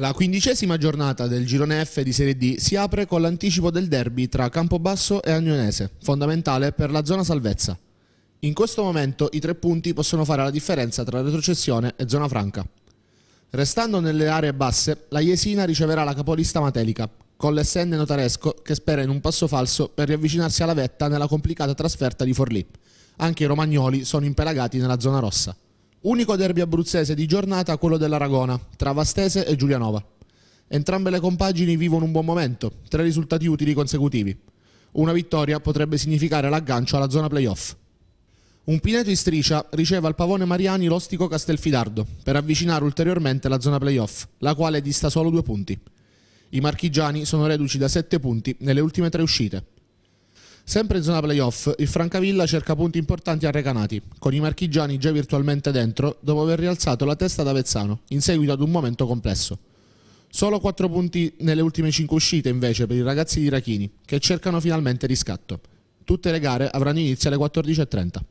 La quindicesima giornata del girone F di Serie D si apre con l'anticipo del derby tra Campobasso e Agnonese, fondamentale per la zona salvezza. In questo momento i tre punti possono fare la differenza tra retrocessione e zona franca. Restando nelle aree basse, la Jesina riceverà la capolista Matelica, con l'SN Notaresco che spera in un passo falso per riavvicinarsi alla vetta nella complicata trasferta di Forlì. Anche i romagnoli sono impelagati nella zona rossa. Unico derby abruzzese di giornata quello dell'Aragona, tra Vastese e Giulianova. Entrambe le compagini vivono un buon momento, tre risultati utili consecutivi. Una vittoria potrebbe significare l'aggancio alla zona playoff. Un Pineto in striscia riceve al pavone Mariani l'ostico Castelfidardo per avvicinare ulteriormente la zona playoff, la quale dista solo due punti. I marchigiani sono reduci da sette punti nelle ultime tre uscite. Sempre in zona playoff, il Francavilla cerca punti importanti a Recanati, con i marchigiani già virtualmente dentro dopo aver rialzato la testa ad Avezzano, in seguito ad un momento complesso. Solo 4 punti nelle ultime 5 uscite invece per i ragazzi di Rachini, che cercano finalmente riscatto. Tutte le gare avranno inizio alle 14.30.